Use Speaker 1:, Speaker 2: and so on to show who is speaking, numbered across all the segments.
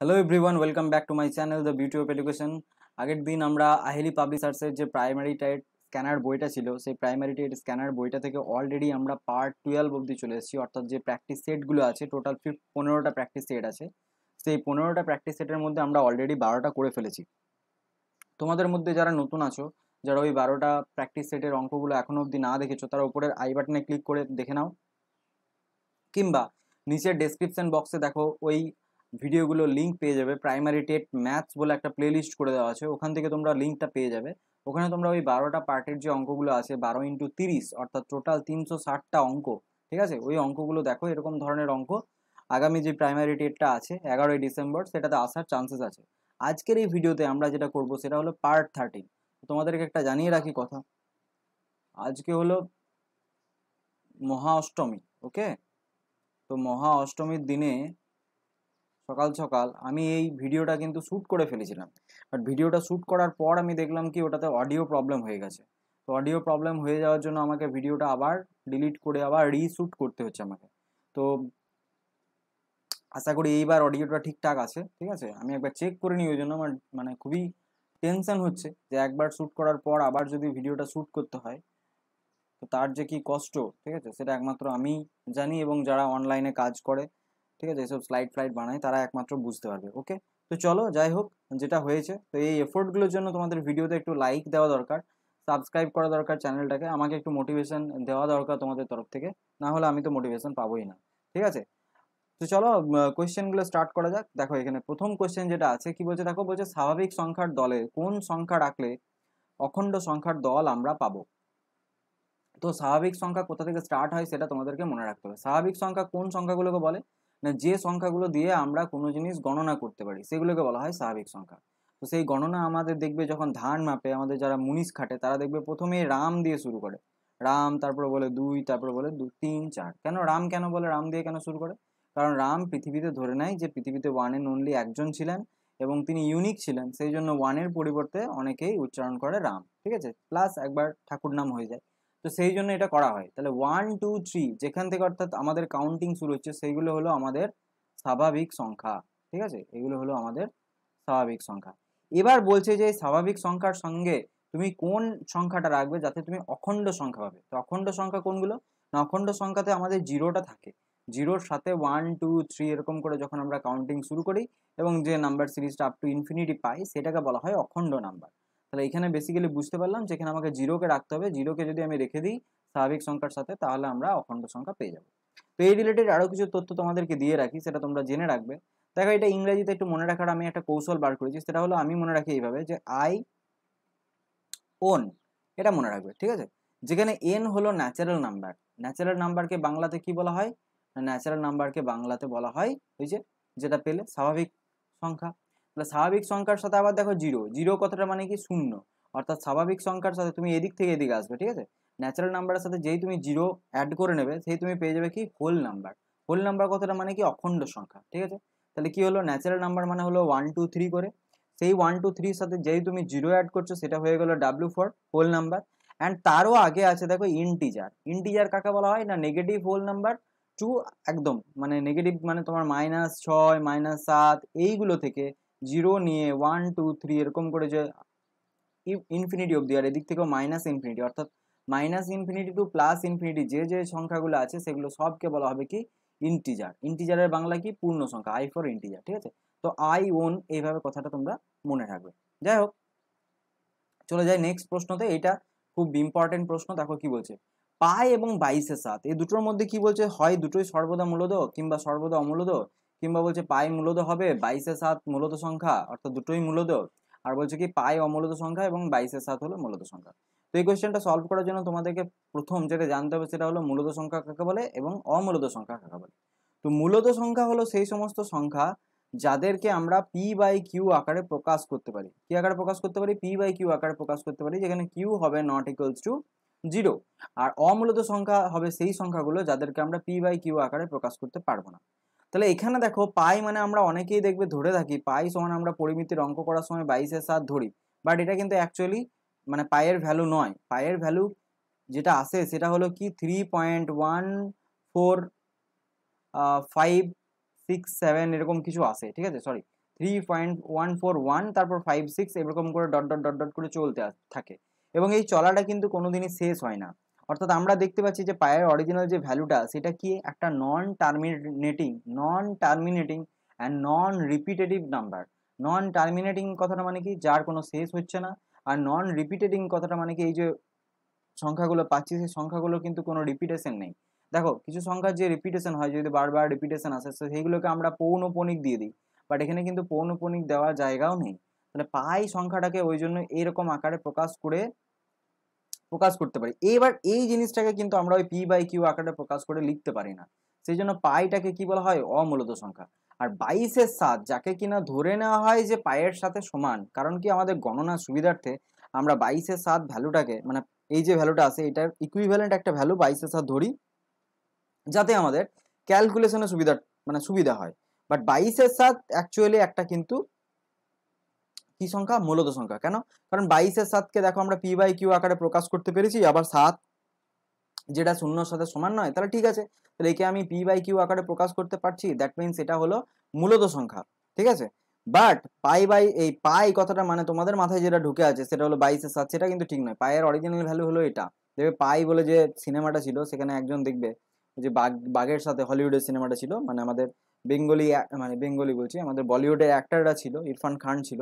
Speaker 1: Hello everyone welcome back to my channel the beauty of education আগের দিন আমরা Aheli public যে প্রাইমারি টাইট স্ক্যানার বইটা ছিল সেই প্রাইমারি টাইট স্ক্যানার বইটা থেকে অলরেডি আমরা পার্ট টুয়েলভ অব্দি চলে এসেছি অর্থাৎ যে প্র্যাকটিস সেটগুলো আছে টোটাল ফিফ পনেরোটা প্র্যাকটিস সেট আছে সেই পনেরোটা প্র্যাকটিস সেটের মধ্যে আমরা অলরেডি বারোটা করে ফেলেছি তোমাদের মধ্যে যারা নতুন আছো যারা ওই বারোটা প্র্যাকটিস সেটের অঙ্কগুলো এখনও অবধি না দেখেছো তারা উপরের আই বাটনে ক্লিক করে দেখে নাও কিংবা নিচের ডেসক্রিপশন বক্সে দেখো ওই ভিডিওগুলো লিঙ্ক পেয়ে যাবে প্রাইমারি টেট ম্যাথস বলে একটা প্লেলিস্ট করে দেওয়া আছে ওখান থেকে তোমরা লিঙ্কটা পেয়ে যাবে ওখানে তোমরা ওই বারোটা পার্টের যে অঙ্কগুলো আছে বারো ইন্টু তিরিশ অর্থাৎ টোটাল তিনশো ষাটটা অঙ্ক ঠিক আছে ওই অঙ্কগুলো দেখো এরকম ধরনের অঙ্ক আগামী যে প্রাইমারি টেটটা আছে এগারোই ডিসেম্বর সেটাতে আসার চান্সেস আছে আজকের এই ভিডিওতে আমরা যেটা করব সেটা হলো পার্ট থার্টিন তোমাদেরকে একটা জানিয়ে রাখি কথা আজকে হলো মহা অষ্টমী ওকে তো মহা অষ্টমীর দিনে সকাল সকাল আমি এই ভিডিওটা কিন্তু শ্যুট করে ফেলেছিলাম বাট ভিডিওটা শ্যুট করার পর আমি দেখলাম কি ওটাতে অডিও প্রবলেম হয়ে গেছে তো অডিও প্রবলেম হয়ে যাওয়ার জন্য আমাকে ভিডিওটা আবার ডিলিট করে আবার রিশ্যুট করতে হচ্ছে আমাকে তো আশা করি এইবার অডিওটা ঠিকঠাক আছে ঠিক আছে আমি একবার চেক করে নিই ওই জন্য আমার মানে খুবই টেনশন হচ্ছে যে একবার শ্যুট করার পর আবার যদি ভিডিওটা শ্যুট করতে হয় তো তার যে কি কষ্ট ঠিক আছে সেটা একমাত্র আমি জানি এবং যারা অনলাইনে কাজ করে ঠিক আছে এইসব স্লাইড ফ্লাইড বানায় তারা একমাত্র বুঝতে পারবে ওকে তো চলো যাই হোক যেটা হয়েছে তো এই এফোর্টগুলোর জন্য তোমাদের ভিডিওতে একটু লাইক দেওয়া দরকার সাবস্ক্রাইব করা দরকার চ্যানেলটাকে আমাকে একটু মোটিভেশন দেওয়া দরকার তোমাদের তরফ থেকে না হলে আমি তো মোটিভেশন পাবোই না ঠিক আছে তো চলো কোয়েশ্চেনগুলো স্টার্ট করা যাক দেখো এখানে প্রথম কোয়েশ্চেন যেটা আছে কি বলছে দেখো বলছে স্বাভাবিক সংখ্যার দলে কোন সংখ্যা রাখলে অখণ্ড সংখ্যার দল আমরা পাবো তো স্বাভাবিক সংখ্যা কোথা থেকে স্টার্ট হয় সেটা তোমাদেরকে মনে রাখতে হবে স্বাভাবিক সংখ্যা কোন সংখ্যাগুলোকে বলে যে সংখ্যাগুলো দিয়ে আমরা কোনো জিনিস গণনা করতে পারি সেগুলোকে বলা হয় স্বাভাবিক সংখ্যা তো সেই গণনা আমাদের দেখবে যখন ধান মাপে আমাদের যারা মুনিশ খাটে তারা দেখবে প্রথমে রাম দিয়ে শুরু করে রাম তারপরে বলে দুই তারপরে বলে দু তিন চার কেন রাম কেন বলে রাম দিয়ে কেন শুরু করে কারণ রাম পৃথিবীতে ধরে নেয় যে পৃথিবীতে ওয়ান এন্ড অনলি একজন ছিলেন এবং তিনি ইউনিক ছিলেন সেই জন্য ওয়ানের পরিবর্তে অনেকেই উচ্চারণ করে রাম ঠিক আছে প্লাস একবার ঠাকুর নাম হয়ে যায় তো সেই জন্য এটা করা হয় তাহলে ওয়ান টু থ্রি যেখান থেকে অর্থাৎ আমাদের কাউন্টিং শুরু হচ্ছে সেইগুলো হলো আমাদের স্বাভাবিক সংখ্যা ঠিক আছে এগুলো হলো আমাদের স্বাভাবিক সংখ্যা এবার বলছে যে স্বাভাবিক সংখ্যার সঙ্গে তুমি কোন সংখ্যাটা রাখবে যাতে তুমি অখণ্ড সংখ্যা পাবে তো অখণ্ড সংখ্যা কোনগুলো না অখণ্ড সংখ্যাতে আমাদের জিরোটা থাকে জিরোর সাথে ওয়ান টু থ্রি এরকম করে যখন আমরা কাউন্টিং শুরু করি এবং যে নাম্বার সিরিজটা আপ টু ইনফিনিটি পাই সেটাকে বলা হয় অখণ্ড নাম্বার তাহলে এখানে বেসিক্যালি বুঝতে পারলাম যেখানে আমাকে জিরোকে রাখতে হবে জিরোকে যদি আমি রেখে দিই স্বাভাবিক সংখ্যার সাথে তাহলে আমরা অখণ্ড সংখ্যা পেয়ে যাবো তো এই রিলেটেড আরও কিছু তথ্য তোমাদেরকে দিয়ে রাখি সেটা তোমরা জেনে রাখবে দেখো এটা ইংরেজিতে একটু মনে রাখার আমি একটা কৌশল বার করেছি সেটা হলো আমি মনে রাখি এইভাবে যে আই ওন এটা মনে রাখবে ঠিক আছে যেখানে এন হলো ন্যাচারাল নাম্বার ন্যাচারাল নাম্বারকে বাংলাতে কি বলা হয় ন্যাচারাল নাম্বারকে বাংলাতে বলা হয় ওই যে যেটা পেলে স্বাভাবিক সংখ্যা তাহলে স্বাভাবিক সংখ্যার সাথে আবার দেখো জিরো জিরো কথাটা মানে কি শূন্য অর্থাৎ স্বাভাবিক সংখ্যার সাথে তুমি এদিক থেকে এদিকে আসবে ঠিক আছে ন্যাচারাল নাম্বারের সাথে যেই তুমি জিরো অ্যাড করে নেবে সেই তুমি পেয়ে যাবে কি হোল নাম্বার হোল নাম্বার কথাটা মানে কি অখণ্ড সংখ্যা ঠিক আছে তাহলে কি হলো ন্যাচারাল নাম্বার মানে হলো ওয়ান টু থ্রি করে সেই ওয়ান টু থ্রির সাথে যেই তুমি জিরো অ্যাড করছো সেটা হয়ে গেলো W four whole number and তারও আগে আছে দেখো ইন্টিজার ইন্টিজার কাকে বলা হয় না নেগেটিভ হোল নাম্বার টু একদম মানে নেগেটিভ মানে তোমার মাইনাস ছয় মাইনাস সাত এইগুলো থেকে জিরো নিয়ে ওয়ান টু থ্রি এরকম করে যে ইনফিনিটি অবধি আর এদিক থেকেও মাইনাস ইনফিনিটি অর্থাৎ minus infinity to plus infinity যে যে সংখ্যাগুলো আছে সেগুলো সবকে বলা হবে কি ইন্টিজার ইন্টিজারের বাংলা কি পূর্ণ সংখ্যা আই ফর ইন্টিজার ঠিক আছে তো আই ওন এইভাবে কথাটা তোমরা মনে রাখবে যাই হোক চলে যাই নেক্সট প্রশ্নতে এটা খুব ইম্পর্টেন্ট প্রশ্ন দেখো কি বলছে পাই এবং বাইশের সাথ এই দুটোর মধ্যে কি বলছে হয় দুটোই সর্বদা মূলদ কিংবা সর্বদা অমূলদ কিংবা বলছে পাই মূলত হবে বাইশে সাত মূলত সংখ্যা অর্থাৎ দুটোই মূলত আর বলছে কি পাই অমূলত সংখ্যা এবং বাইশে সাত হলো মূলত সংখ্যা তো এই কোয়েশ্চেনটা সলভ করার জন্য তোমাদেরকে প্রথম যেটা জানতে হবে সেটা হলো মূলত সংখ্যা কাকে বলে এবং অমূলত সংখ্যা কাকে বলে তো মূলত সংখ্যা হলো সেই সমস্ত সংখ্যা যাদেরকে আমরা পি বাই কিউ আকারে প্রকাশ করতে পারি কি আকারে প্রকাশ করতে পারি পি বাই কিউ আকারে প্রকাশ করতে পারি যেখানে কিউ হবে নট ইকুয়ালস টু জিরো আর অমূলত সংখ্যা হবে সেই সংখ্যাগুলো যাদেরকে আমরা পি বাই কিউ আকারে প্রকাশ করতে পারবো না তাহলে এখানে দেখো পাই মানে আমরা অনেকেই দেখবে ধরে থাকি পাই সমান আমরা পরিমিতির অঙ্ক করার সময় বাইশের সাত ধরি বাট এটা কিন্তু অ্যাকচুয়ালি মানে পায়ের ভ্যালু নয় পায়ের ভ্যালু যেটা আসে সেটা হলো কি three point one four five six seven এরকম কিছু আসে ঠিক আছে sorry three point one four one তারপর ফাইভ সিক্স এরকম করে ডট ডট ডট ডট করে চলতে থাকে এবং এই চলাটা কিন্তু কোনোদিনই শেষ হয় না অর্থাৎ আমরা দেখতে পাচ্ছি যে পায়ের অরিজিনাল যে ভ্যালুটা সেটা কি একটা non terminating non terminating and non repetitive number non terminating কথাটা মানে কি যার কোনো শেষ হচ্ছে না আর নন রিপিটেটিং কথাটা মানে কি এই যে সংখ্যাগুলো পাচ্ছি সেই সংখ্যাগুলো কিন্তু কোনো রিপিটেশন নেই দেখো কিছু সংখ্যার যে রিপিটেশন হয় যদি বারবার রিপিটেশন আসে তো সেইগুলোকে আমরা পৌনপণিক দিয়ে দিই বাট এখানে কিন্তু পৌনপণিক দেওয়ার জায়গাও নেই তাহলে পাই সংখ্যাটাকে ওই জন্য এরকম আকারে প্রকাশ করে প্রকাশ করতে পারি এইবার এই জিনিসটাকে কিন্তু আমরা ওই পি বাই কিউ আকারে প্রকাশ করে লিখতে পারি না সেই জন্য পাইটাকে কি বলা হয় অমূলত সংখ্যা আর বাইশের সাত যাকে কিনা ধরে নেওয়া হয় যে পায়ের সাথে সমান কারণ কি আমাদের গণনা সুবিধার্থে আমরা বাইশের সাত ভ্যালুটাকে মানে এই যে ভ্যালুটা আছে এটার ইকুইভ্যালেন্ট একটা ভ্যালু বাইশের সাত ধরি যাতে আমাদের ক্যালকুলেশনের সুবিধা মানে সুবিধা হয় বাট বাইশের সাত অ্যাকচুয়ালি একটা কিন্তু কি সংখ্যা মূলত সংখ্যা কেন কারণ বাইশের সাতকে দেখো আমরা পি বাই কিউ আকারে প্রকাশ করতে পেরেছি আবার সাত যেটা শূন্যর সাথে সমান নয় তাহলে ঠিক আছে তাহলে একে আমি পি বাই কিউ আকারে প্রকাশ করতে পারছি দ্যাট মিনস এটা হলো মূলত সংখ্যা ঠিক আছে বাট পাই বাই এই পাই কথাটা মানে তোমাদের মাথায় যেটা ঢুকে আছে সেটা হলো বাইশের সাত সেটা কিন্তু ঠিক নয় পায়ের অরিজিনাল ভ্যালু হলো এটা দেখবে পাই বলে যে সিনেমাটা ছিল সেখানে একজন দেখবে যে বাঘ বাঘের সাথে হলিউডের সিনেমাটা ছিল মানে আমাদের বেঙ্গলি মানে বেঙ্গলি বলছি আমাদের বলিউডের অ্যাক্টাররা ছিল ইরফান খান ছিল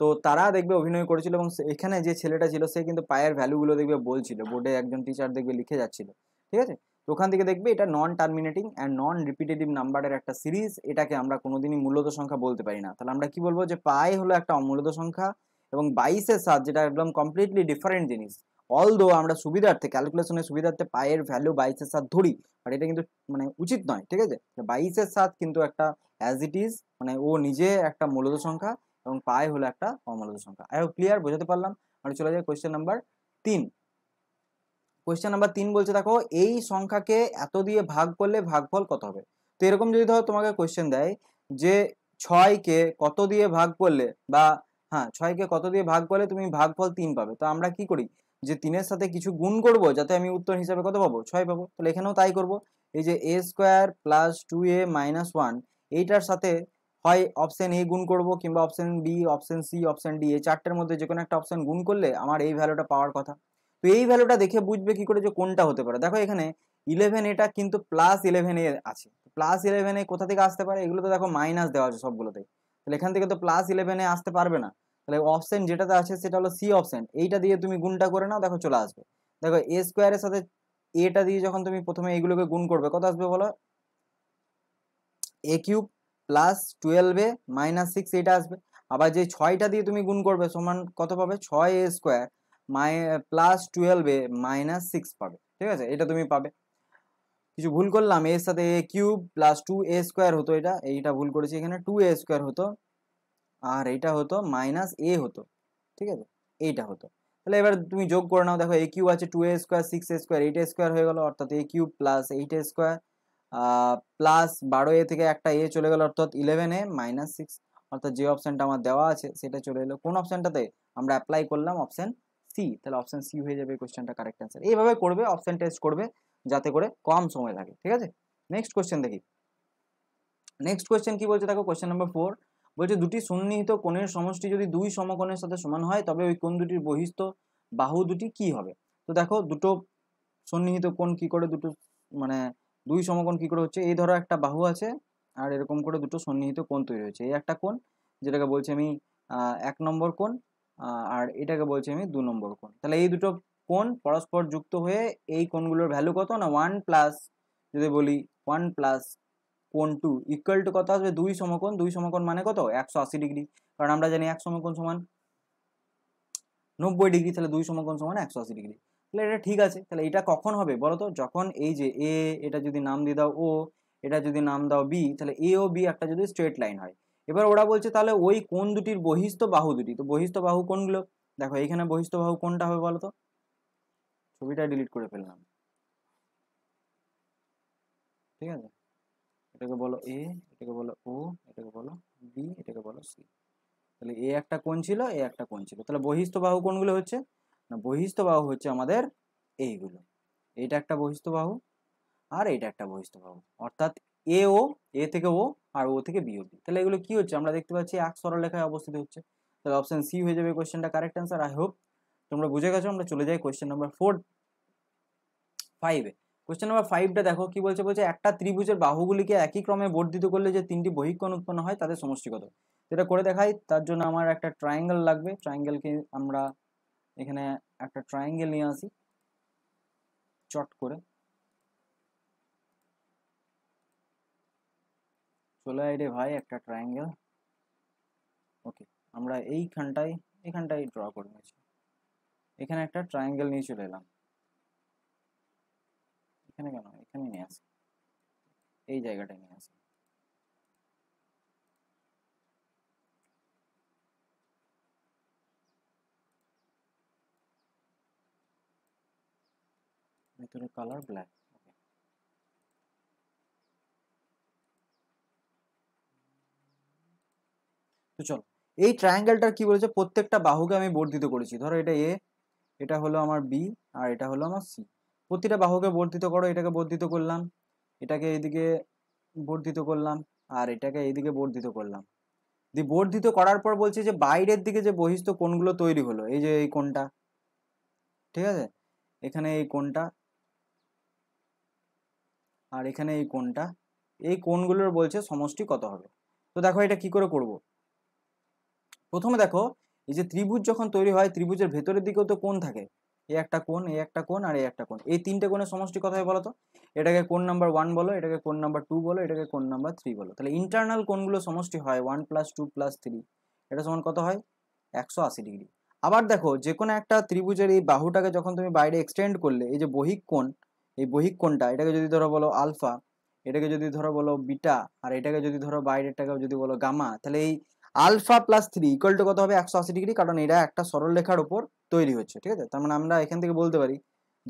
Speaker 1: তো তারা দেখবে অভিনয় করেছিল এবং এখানে যে ছেলেটা ছিল সে কিন্তু পায়ের ভ্যালুগুলো দেখবে বলছিল বোর্ডে একজন টিচার দেখবে লিখে যাচ্ছিল ঠিক আছে তো ওখান থেকে দেখবে এটা non terminating and non repetitive নাম্বারের একটা সিরিজ এটাকে আমরা কোনোদিনই মূলত সংখ্যা বলতে পারি না তাহলে আমরা কি বলবো যে পাই হলো একটা অমূলত সংখ্যা এবং বাইশের সাত যেটা একদম কমপ্লিটলি ডিফারেন্ট জিনিস অল দো আমরা সুবিধার্থে ক্যালকুলেশনের সুবিধার্থে পায়ের ভ্যালু বাইশের সাত ধরি বাট এটা কিন্তু মানে উচিত নয় ঠিক আছে বাইশের সাত কিন্তু একটা অ্যাজ ইট ইজ মানে ও নিজে একটা মূলত সংখ্যা এবং পাই হলো একটা কমলজ সংখ্যা আই হোক ক্লিয়ার বোঝাতে পারলাম আমরা চলে যাই কোয়েশ্চেন নাম্বার তিন কোয়েশ্চেন নাম্বার তিন বলছে দেখো এই সংখ্যাকে এত দিয়ে ভাগ করলে ভাগফল কত হবে তো এরকম যদি ধরো তোমাকে কোয়েশ্চেন দেয় যে ছয়কে কত দিয়ে ভাগ করলে বা হ্যাঁ ছয়কে কত দিয়ে ভাগ করলে তুমি ভাগফল তিন পাবে তো আমরা কি করি যে তিনের সাথে কিছু গুণ করব যাতে আমি উত্তর হিসাবে কত পাবো ছয় পাবো তাহলে এখানেও তাই করব এই যে a square plus two a minus one এইটার সাথে হয় অপশন এ গুণ করব কিংবা option B option C option D এই চারটের মধ্যে যে কোনো একটা অপশন গুণ করলে আমার এই ভ্যালুটা পাওয়ার কথা তো এই ভ্যালুটা দেখে বুঝবে কি করে যে কোনটা হতে পারে দেখো এখানে ইলেভেন এটা কিন্তু প্লাস ইলেভেনে আছে প্লাস ইলেভেনে কোথা থেকে আসতে পারে এগুলো তো দেখো মাইনাস দেওয়া আছে সবগুলোতে তাহলে এখান থেকে তো প্লাস ইলেভেনে আসতে পারবে না তাহলে অপশন যেটাতে আছে সেটা হলো সি অপশন এইটা দিয়ে তুমি গুণটা করে নাও দেখো চলে আসবে দেখো এ স্কোয়ারের সাথে এটা দিয়ে যখন তুমি প্রথমে এইগুলোকে গুণ করবে কত আসবে বলো a cube plus twelve a minus six এটা আসবে আবার যে ছয়টা দিয়ে তুমি গুণ করবে সমান কত পাবে ছয় এ স্কোয়ার মাই প্লাস টুয়েলভে মাইনাস সিক্স পাবে ঠিক আছে এটা তুমি পাবে কিছু ভুল করলাম এর সাথে a cube plus two a square হতো এটা এইটা ভুল করেছি এখানে টু এ স্কোয়ার হতো আর এটা হতো মাইনাস এ হতো ঠিক আছে এইটা হতো তাহলে এবার তুমি যোগ করে নাও দেখো এ কিউ আছে two a square six a square eight a square হয়ে গেলো অর্থাৎ a cube plus eight a square plus বারো এ থেকে একটা এ চলে গেল অর্থাৎ ইলেভেন এ মাইনাস সিক্স অর্থাৎ যে অপশানটা আমার দেওয়া আছে সেটা চলে এলো কোন অপশানটাতে আমরা অ্যাপ্লাই করলাম অপশান সি তাহলে অপশান সি হয়ে যাবে কোয়েশ্চেনটা কারেক্ট অ্যান্সার এইভাবে করবে অপশান টেস্ট করবে যাতে করে কম সময় লাগে ঠিক আছে নেক্সট কোয়েশ্চেন দেখি নেক্সট কোয়েশ্চেন কি বলছে দেখো কোয়েশ্চেন নাম্বার ফোর বলছে দুটি সন্নিহিত কোণের সমষ্টি যদি দুই সমকোণের সাথে সমান হয় তবে ওই কোণ দুটির বহিস্থ বাহু দুটি কি হবে তো দেখো দুটো সন্নিহিত কোণ কি করে দুটো মানে দুই সমকোণ কী করে হচ্ছে এই ধরো একটা বাহু আছে আর এরকম করে দুটো সন্নিহিত কোণ তৈরি হয়েছে এই একটা কোণ যেটাকে বলছি আমি এক নম্বর কোণ আর এটাকে বলছি আমি দু নম্বর কোণ তাহলে এই দুটো কোণ পরস্পর যুক্ত হয়ে এই কোণগুলোর ভ্যালু কত না ওয়ান প্লাস যদি বলি ওয়ান প্লাস কোণ টু ইকুয়াল টু কত আসবে দুই সমকোণ দুই সমকোণ মানে কত একশো আশি ডিগ্রি কারণ আমরা জানি এক সমকোণ সমান নব্বই ডিগ্রি তাহলে দুই সমকোণ সমান একশো আশি ডিগ্রি তাহলে এটা ঠিক আছে তাহলে এটা কখন হবে বলো তো যখন এই যে এ এটা যদি নাম দিয়ে দাও ও এটা যদি নাম দাও বি তাহলে এ ও বি একটা যদি স্ট্রেট লাইন হয় এবার ওরা বলছে তাহলে ওই কোন দুটির বহিস্থ বাহু দুটি তো বহিস্থ বাহু কোনগুলো দেখো এইখানে বহিস্থ বাহু কোনটা হবে বলো তো ছবিটা ডিলিট করে ফেললাম ঠিক আছে এটাকে বলো এ এটাকে বলো ও এটাকে বলো বি এটাকে বলো সি তাহলে এ একটা কোন ছিল এ একটা কোন ছিল তাহলে বহিস্থ বাহু কোনগুলো হচ্ছে না বহিস্থ বাহু হচ্ছে আমাদের এইগুলো এটা একটা বহিস্থ বাহু আর এটা একটা বহিস্থ বাহু অর্থাৎ এ ও এ থেকে ও আর ও থেকে বি অব্দি তাহলে এগুলো কি হচ্ছে আমরা দেখতে পাচ্ছি এক সরলরেখায় অবস্থিত হচ্ছে তাহলে অপশান সি হয়ে যাবে কোয়েশ্চেনটা কারেক্ট অ্যান্সার আই হোপ তোমরা বুঝে গেছো আমরা চলে যাই কোয়েশ্চেন নাম্বার ফোর ফাইভে কোয়েশ্চেন নাম্বার ফাইভটা দেখো কি বলছে বলছে একটা ত্রিভুজের বাহুগুলিকে একই ক্রমে বর্ধিত করলে যে তিনটি বহিক্ষণ উৎপন্ন হয় তাদের সমষ্টিগত সেটা করে দেখাই তার জন্য আমার একটা ট্রায়াঙ্গেল লাগবে ট্রায়াঙ্গেলকে আমরা এখানে একটা ট্রায়াঙ্গেল নিয়ে আসি চট করে চলে আয় রে ভাই একটা ট্রায়াঙ্গেল ওকে আমরা এইখানটায় এখানটায় ড্র করে নিয়েছি এখানে একটা ট্রায়াঙ্গেল নিয়ে চলে এলাম এখানে কেন এখানে নিয়ে আসি এই জায়গাটায় নিয়ে আসি ভিতরে কালার ব্ল্যাক তো চলো এই ট্রায়াঙ্গেলটার কি বলেছে প্রত্যেকটা বাহুকে আমি বর্ধিত করেছি ধরো এটা এ এটা হলো আমার বি আর এটা হলো আমার সি প্রতিটা বাহুকে বর্ধিত করো এটাকে বর্ধিত করলাম এটাকে এইদিকে বর্ধিত করলাম আর এটাকে এইদিকে বর্ধিত করলাম দি বর্ধিত করার পর বলছে যে বাইরের দিকে যে বহিস্থ কোনগুলো তৈরি হলো এই যে এই কোনটা ঠিক আছে এখানে এই কোনটা আর এখানে এই কোনটা এই কোনগুলোর বলছে সমষ্টি কত হবে তো দেখো এটা কি করে করব। প্রথমে দেখো এই যে ত্রিভুজ যখন তৈরি হয় ত্রিভুজের ভেতরের দিকেও তো কোন থাকে এ একটা কোন এই একটা কোণ আর এই একটা কোণ এই তিনটে কোণের সমষ্টি কথা বলো তো এটাকে কোন নাম্বার ওয়ান বলো এটাকে কোন নাম্বার টু বলো এটাকে কোন নাম্বার থ্রি বলো তাহলে ইন্টারনাল কোনগুলো সমষ্টি হয় one plus two plus three এটা সমান কত হয় একশো আশি ডিগ্রি আবার দেখো যে কোনো একটা ত্রিভুজের এই বাহুটাকে যখন তুমি বাইরে এক্সটেন্ড করলে এই যে বহিক কোণ এই বহিকোণটা এটাকে যদি ধরো বলো আলফা এটাকে যদি ধরো বলো বিটা আর এটাকে যদি ধরো বাইরেরটাকে যদি বলো গামা তাহলে এই alpha plus three equal to কত হবে একশো আশি ডিগ্রি কারণ এটা একটা সরল রেখার উপর তৈরি হচ্ছে ঠিক আছে তার মানে আমরা এখান থেকে বলতে পারি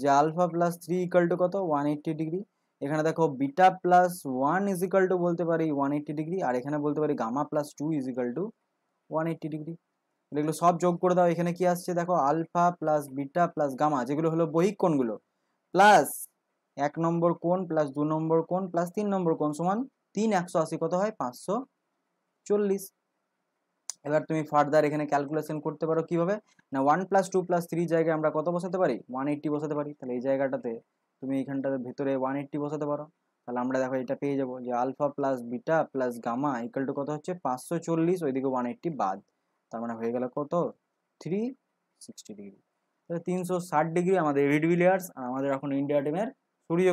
Speaker 1: যে alpha plus three equal to কত ওয়ান এইট্টি ডিগ্রি এখানে দেখো beta plus one is equal to বলতে পারি ওয়ান এইট্টি ডিগ্রি আর এখানে বলতে পারি gamma plus two is equal to one eighty degree এগুলো সব যোগ করে দাও এখানে কি আসছে দেখো alpha plus beta plus gamma যেগুলো হলো বহিক প্লাস এক নম্বর কোন প্লাস দু নম্বর কোন প্লাস তিন নম্বর কোন সমান তিন একশো আশি কত হয় পাঁচশো চল্লিশ এবার তুমি ফার্দার এখানে ক্যালকুলেশন করতে পারো কিভাবে না one plus two plus three জায়গায় আমরা কত বসাতে পারি ওয়ান এইট্টি বসাতে পারি তাহলে এই জায়গাটাতে তুমি এখানটাতে ভেতরে ওয়ান এইট্টি বসাতে পারো তাহলে আমরা দেখো এটা পেয়ে যাবো যে alpha plus beta plus gamma equal to কত হচ্ছে পাঁচশো চল্লিশ ওইদিকে ওয়ান এইট্টি বাদ তার মানে হয়ে গেল কত থ্রি সিক্সটি ডিগ্রি তাহলে তিনশো ষাট ডিগ্রি আমাদের রিড আর আমাদের এখন ইন্ডিয়া টিমের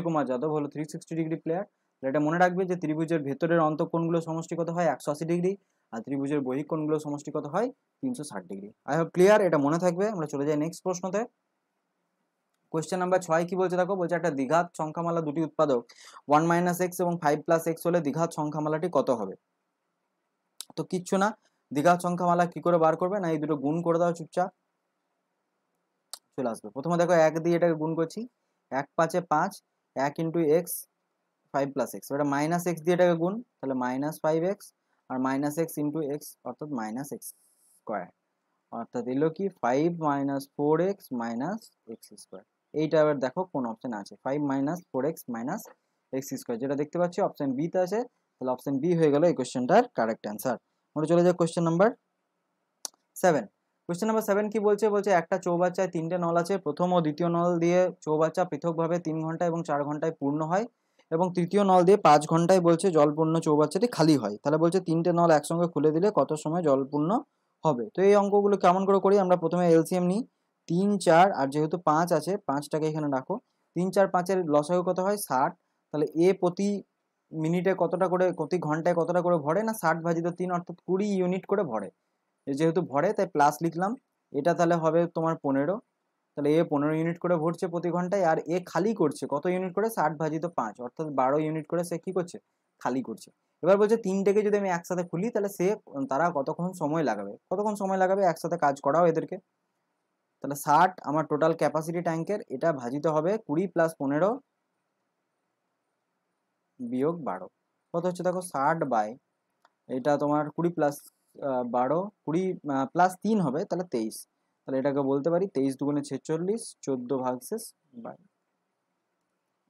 Speaker 1: কুমার যাদব হলো থ্রি সিক্সটি ডিগ্রি প্লেয়ার তাহলে এটা মনে রাখবে যে ত্রিভুজের ভেতরের অন্তঃকোণগুলো সমষ্টিগত হয় একশো আশি ডিগ্রি আর ত্রিভুজের বহিকোণগুলো সমষ্টিগত হয় তিনশো ষাট ডিগ্রি আই হোপ ক্লিয়ার এটা মনে থাকবে আমরা চলে যাই নেক্সট প্রশ্নতে কোয়েশ্চেন নাম্বার ছয় কি বলছে দেখো বলছে একটা দীঘাত সংখ্যামালা দুটি উৎপাদক ওয়ান মাইনাস এক্স এবং ফাইভ প্লাস এক্স হলে দীঘাত সংখ্যামালাটি কত হবে তো কিচ্ছু না দীঘাত সংখ্যামালা কি করে বার করবে না এই দুটো গুণ করে দাও চুপচাপ চলে আসবে প্রথমে দেখো এক দিয়ে এটাকে গুণ করছি এক পাঁচে পাঁচ এক into x five plus x এটা মাইনাস এক্স দিয়ে এটাকে গুণ তাহলে মাইনাস ফাইভ এক্স আর মাইনাস এক্স ইন্টু এক্স অর্থাৎ মাইনাস এক্স স্কোয়ার অর্থাৎ এলো কি five minus four x minus x square এইটা এবার দেখো কোন অপশন আছে five minus four x minus x square যেটা দেখতে পাচ্ছি অপশন বি বিতে আছে তাহলে অপশান বি হয়ে গেল এই কোয়েশ্চেনটার কারেক্ট অ্যান্সার আমরা চলে যাই question number seven question number seven কি বলছে বলছে একটা চৌবাচ্চায় তিনটে নল আছে প্রথম ও দ্বিতীয় নল দিয়ে চৌবাচ্চা পৃথকভাবে তিন ঘন্টা এবং চার ঘন্টায় পূর্ণ হয় এবং তৃতীয় নল দিয়ে পাঁচ ঘন্টায় বলছে জলপূর্ণ চৌবাচ্চাটি খালি হয় তাহলে বলছে তিনটে নল একসঙ্গে খুলে দিলে কত সময় জলপূর্ণ হবে তো এই অঙ্কগুলো কেমন করে করি আমরা প্রথমে এলসিএম নিই তিন চার আর যেহেতু পাঁচ আছে পাঁচটাকে এখানে রাখো তিন চার পাঁচের লসাগু কত হয় ষাট তাহলে এ প্রতি মিনিটে কতটা করে প্রতি ঘন্টায় কতটা করে ভরে না ষাট ভাজিত তিন অর্থাৎ কুড়ি ইউনিট করে ভরে যেহেতু ভরে তাই প্লাস লিখলাম এটা তাহলে হবে তোমার পনেরো তাহলে এ পনেরো ইউনিট করে ভরছে প্রতি ঘন্টায় আর এ খালি করছে কত ইউনিট করে ষাট ভাজিত পাঁচ অর্থাৎ বারো ইউনিট করে সে কী করছে খালি করছে এবার বলছে তিনটেকে যদি আমি একসাথে খুলি তাহলে সে তারা কতক্ষণ সময় লাগাবে কতক্ষণ সময় লাগাবে একসাথে কাজ করাও এদেরকে তাহলে ষাট আমার টোটাল ক্যাপাসিটি ট্যাঙ্কের এটা ভাজিতে হবে কুড়ি প্লাস পনেরো বিয়োগ বারো কত হচ্ছে দেখো ষাট বাই এটা তোমার কুড়ি প্লাস বারো কুড়ি প্লাস তিন হবে তাহলে তেইশ তাহলে এটাকে বলতে পারি তেইশ দুগুণে ছেচল্লিশ চোদ্দ ভাগশেষ বাই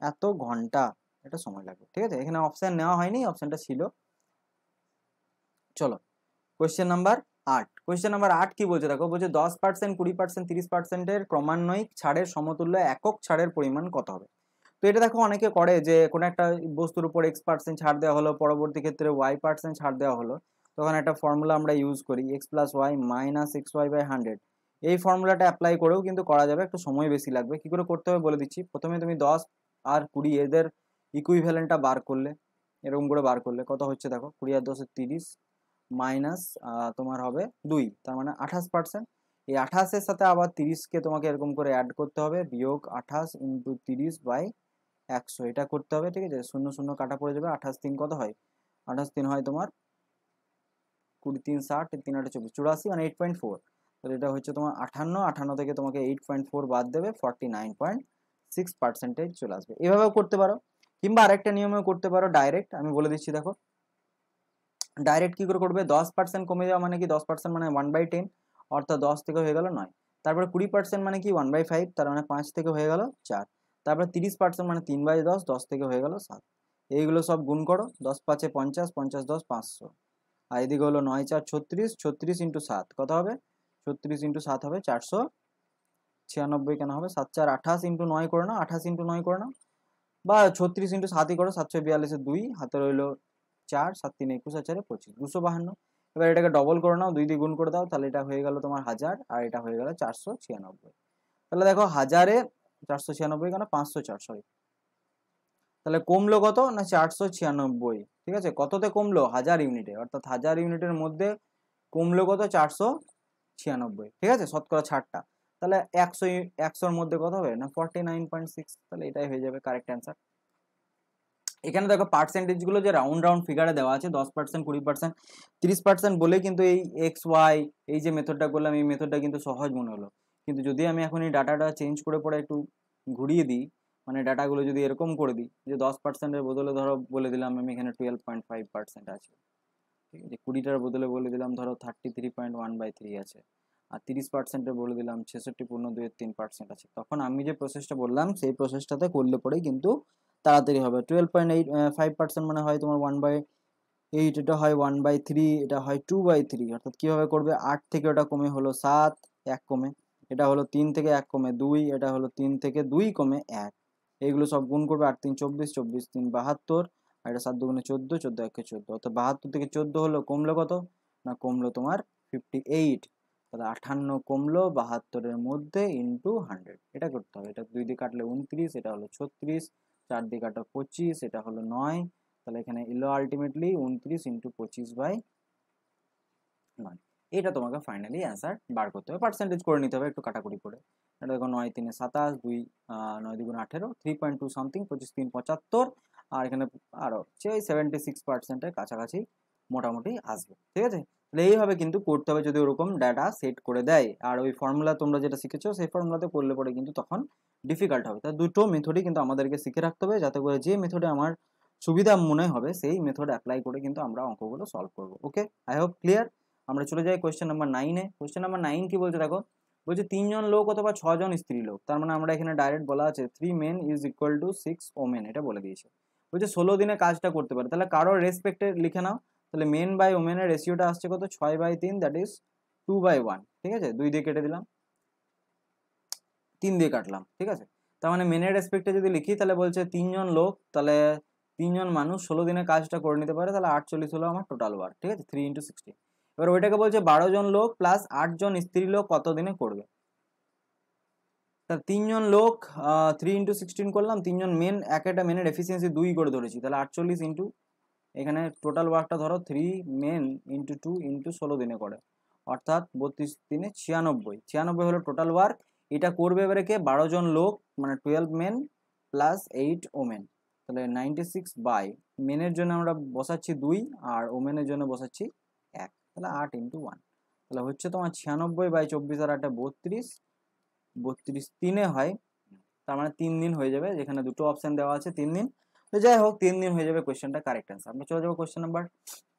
Speaker 1: এত ঘন্টা এটা সময় লাগবে ঠিক আছে এখানে অপশান নেওয়া হয়নি অপশানটা ছিল চলো কোয়েশ্চেন নাম্বার আট কোয়েশ্চেন নাম্বার আট কি বলছে দেখো বলছে দশ পার্সেন্ট কুড়ি পার্সেন্ট তিরিশ পার্সেন্টের ক্রমান্বয়িক ছাড়ের সমতুল্য একক ছাড়ের পরিমাণ কত হবে তো এটা দেখো অনেকে করে যে কোনো একটা বস্তুর উপর এক্স পার্সেন্ট ছাড় দেওয়া হলো পরবর্তী ক্ষেত্রে ওয়াই পার্সেন্ট ছাড় দেওয়া হলো তখন একটা ফর্মুলা আমরা ইউজ করি x plus y minus x y by hundred এই ফর্মুলাটা অ্যাপ্লাই করেও কিন্তু করা যাবে একটু সময় বেশি লাগবে কী করে করতে হবে বলে দিচ্ছি প্রথমে তুমি দশ আর কুড়ি এদের ইকুইভ্যালেন্টটা বার করলে এরকম করে বার করলে কত হচ্ছে দেখো কুড়ি আর দশে তিরিশ মাইনাস তোমার হবে দুই তার মানে আঠাশ পার্সেন্ট এই আঠাশের সাথে আবার তিরিশকে তোমাকে এরকম করে অ্যাড করতে হবে বিয়োগ আঠাশ ইন্টু তিরিশ বাই একশো এটা করতে হবে ঠিক আছে শূন্য শূন্য কাটা পড়ে যাবে আঠাশ তিন কত হয় আঠাশ তিন হয় তোমার কুড়ি তিন ষাট তিন আটে চব্বিশ চুরাশি মানে এইট পয়েন্ট ফোর তাহলে এটা হচ্ছে তোমার আঠান্ন আঠান্ন থেকে তোমাকে এইট পয়েন্ট ফোর বাদ দেবে forty nine point six percentage চলে আসবে এভাবেও করতে পারো কিংবা আরেকটা নিয়মেও করতে পারো ডাইরেক্ট আমি বলে দিচ্ছি দেখো ডাইরেক্ট কী করে করবে দশ পার্সেন্ট কমে যাওয়া মানে কি দশ পার্সেন্ট মানে ওয়ান বাই টেন অর্থাৎ দশ থেকে হয়ে গেল নয় তারপরে কুড়ি পার্সেন্ট মানে কি ওয়ান বাই ফাইভ তার মানে পাঁচ থেকে হয়ে গেল চার তারপরে তিরিশ পার্সেন্ট মানে তিন বাই দশ দশ থেকে হয়ে গেল সাত এইগুলো সব গুণ করো দশ পাঁচে পঞ্চাশ পঞ্চাশ দশ পাঁচশো আর এদিকে হলো নয় চার ছত্রিশ ছত্রিশ ইন্টু সাত কত হবে ছত্রিশ ইন্টু সাত হবে চারশো ছিয়ানব্বই কেন হবে সাত চার আঠাশ ইন্টু নয় করে নাও আঠাশ ইন্টু নয় করে নাও বা ছত্রিশ ইন্টু সাতই করো সাতশো বিয়াল্লিশে দুই হাতে রইলো চার সাত তিন একুশ আর চারে পঁচিশ দুশো বাহান্ন এবার এটাকে ডবল করে নাও দুই দিয়ে গুণ করে দাও তাহলে এটা হয়ে গেল তোমার হাজার আর এটা হয়ে গেল চারশো ছিয়ানব্বই তাহলে দেখো হাজারে চারশো ছিয়ানব্বই কেন পাঁচশো চার সরি তাহলে কমলো কত না চারশো ছিয়ানব্বই ঠিক আছে কততে কমলো হাজার ইউনিটে অর্থাৎ হাজার ইউনিটের মধ্যে কমলো কত চারশো ছিয়ানব্বই ঠিক আছে শতকরা ছাড়টা তাহলে একশো একশোর মধ্যে কত হবে না ফর্টি নাইন পয়েন্ট সিক্স তাহলে এটাই হয়ে যাবে কারেক্ট অ্যান্সার এখানে দেখো পার্সেন্টেজগুলো যে রাউন্ড রাউন্ড ফিগারে দেওয়া আছে দশ পার্সেন্ট কুড়ি পার্সেন্ট তিরিশ পার্সেন্ট বলে কিন্তু এই এক্স ওয়াই এই যে মেথডটা করলাম এই মেথডটা কিন্তু সহজ মনে হলো কিন্তু যদি আমি এখন এই ডাটাটা চেঞ্জ করে পরে একটু ঘুরিয়ে দিই মানে ডাটাগুলো যদি এরকম করে দিই যে দশ পার্সেন্টের বদলে ধরো বলে দিলাম আমি এখানে টুয়েলভ পয়েন্ট ফাইভ পার্সেন্ট আছে ঠিক আছে কুড়িটার বদলে বলে দিলাম ধরো thirty three point one by three আছে আর তিরিশ পার্সেন্টে বলে দিলাম ছেষট্টি পূর্ণ দুই তিন পার্সেন্ট আছে তখন আমি যে প্রসেসটা বললাম সেই প্রসেসটাতে করলে পরেই কিন্তু তাড়াতাড়ি হবে twelve point eight five percent মানে হয় তোমার ওয়ান বাই এইট এটা হয় ওয়ান বাই থ্রি এটা হয় টু বাই থ্রি অর্থাৎ কীভাবে করবে আট থেকে ওটা কমে হলো সাত এক কমে এটা হলো তিন থেকে এক কমে দুই এটা হলো তিন থেকে দুই কমে এক এইগুলো সব গুণ করবে আট তিন চব্বিশ চব্বিশ তিন বাহাত্তর আর এটা সাত দুগুণে চোদ্দো চোদ্দো একে চোদ্দো অর্থাৎ বাহাত্তর থেকে চোদ্দো হলো কমলো কত না কমলো তোমার ফিফটি এইট তাহলে আঠান্ন কমলো বাহাত্তরের মধ্যে ইন্টু হান্ড্রেড এটা করতে হবে এটা দুই দিকে কাটলে উনত্রিশ এটা হলো ছত্রিশ চার দিকে কাটা পঁচিশ এটা হলো নয় তাহলে এখানে এলো আলটিমেটলি উনত্রিশ ইন্টু পঁচিশ বাই নয় এটা তোমাকে ফাইনালি অ্যান্সার বার করতে হবে পার্সেন্টেজ করে নিতে হবে একটু কাটাকুটি করে এটা দেখো নয় তিনে সাতাশ দুই নয় দুগুণ আঠেরো থ্রি পয়েন্ট টু সামথিং পঁচিশ তিন পঁচাত্তর আর এখানে আরও সেই ওই সেভেন্টি সিক্স পার্সেন্টের কাছাকাছি মোটামুটি আসবে ঠিক আছে তাহলে এইভাবে কিন্তু করতে হবে যদি ওরকম ডাটা সেট করে দেয় আর ওই ফর্মুলা তোমরা যেটা শিখেছো সেই ফর্মুলাতে করলে পরে কিন্তু তখন ডিফিকাল্ট হবে তা দুটো মেথডই কিন্তু আমাদেরকে শিখে রাখতে হবে যাতে করে যে মেথডে আমার সুবিধা মনে হবে সেই মেথড অ্যাপ্লাই করে কিন্তু আমরা অঙ্কগুলো সলভ করবো ওকে আই হোপ ক্লিয়ার আমরা চলে যাই কোয়েশ্চেন নাম্বার নাইনে কোয়েশ্চেন নাম্বার নাইন কি বলছে দেখো বলছে তিনজন লোক অথবা ছজন স্ত্রী লোক তার মানে আমরা এখানে ডাইরেক্ট বলা আছে three men is equal to six women এটা বলে দিয়েছে বলছে ষোলো দিনে কাজটা করতে পারে তাহলে কারোর রেসপেক্টে লিখে নাও তাহলে মেন বাই ওমেনের রেশিওটা আসছে কত ছয় বাই তিন that is two by one ঠিক আছে দুই দিয়ে কেটে দিলাম তিন দিয়ে কাটলাম ঠিক আছে তার মানে মেনের রেসপেক্টে যদি লিখি তাহলে বলছে তিনজন লোক তাহলে তিনজন মানুষ ষোলো দিনে কাজটা করে নিতে পারে তাহলে আটচল্লিশ হলো আমার টোটাল ওয়ার্ক ঠিক আছে থ্রি ইন্টু সিক্সটি এবার ওইটাকে বলছে বারো জন লোক প্লাস আটজন স্ত্রী লোক কত দিনে করবে তা তিনজন লোক থ্রি ইন্টু সিক্সটিন করলাম তিনজন মেন এক একটা মেনের এফিসিয়েন্সি দুই করে ধরেছি তাহলে আটচল্লিশ ইন্টু এখানে টোটাল ওয়ার্কটা ধরো three men into two into ষোলো দিনে করে অর্থাৎ বত্রিশ দিনে ছিয়ানব্বই ছিয়ানব্বই হলো টোটাল ওয়ার্ক এটা করবে এবারে কে বারো জন লোক মানে twelve men plus eight women তাহলে নাইনটি সিক্স বাই মেনের জন্য আমরা বসাচ্ছি দুই আর ওমেনের জন্য বসাচ্ছি এক তাহলে আট ইন্টু ওয়ান তাহলে হচ্ছে তোমার ছিয়ানব্বই বাই চব্বিশ আর আটে বত্রিশ বত্রিশ তিনে হয় তার মানে তিন দিন হয়ে যাবে যেখানে দুটো অপশান দেওয়া আছে তিন দিন তো যাই হোক তিন দিন হয়ে যাবে কোয়েশ্চেনটা কারেক্ট অ্যান্সার আমরা চলে যাবো question number